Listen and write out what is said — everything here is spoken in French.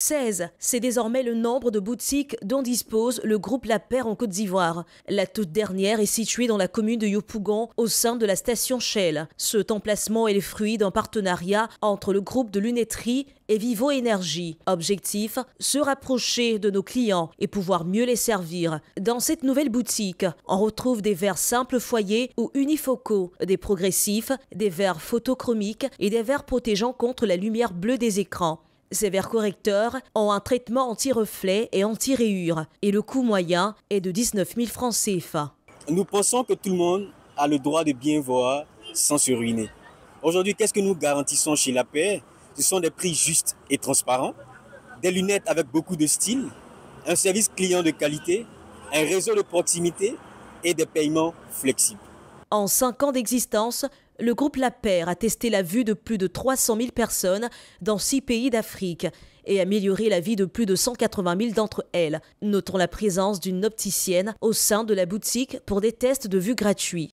16, c'est désormais le nombre de boutiques dont dispose le groupe La Paire en Côte d'Ivoire. La toute dernière est située dans la commune de Yopougon, au sein de la station Shell. Cet emplacement est le fruit d'un partenariat entre le groupe de lunetterie et Vivo Énergie. Objectif, se rapprocher de nos clients et pouvoir mieux les servir. Dans cette nouvelle boutique, on retrouve des verres simples foyers ou unifocaux, des progressifs, des verres photochromiques et des verres protégeants contre la lumière bleue des écrans. Ces verres correcteurs ont un traitement anti-reflet et anti-rayures et le coût moyen est de 19 000 francs CFA. Nous pensons que tout le monde a le droit de bien voir sans se ruiner. Aujourd'hui, qu'est-ce que nous garantissons chez la paix Ce sont des prix justes et transparents, des lunettes avec beaucoup de style, un service client de qualité, un réseau de proximité et des paiements flexibles. En cinq ans d'existence, le groupe La Paire a testé la vue de plus de 300 000 personnes dans six pays d'Afrique et amélioré la vie de plus de 180 000 d'entre elles. Notons la présence d'une opticienne au sein de la boutique pour des tests de vue gratuits.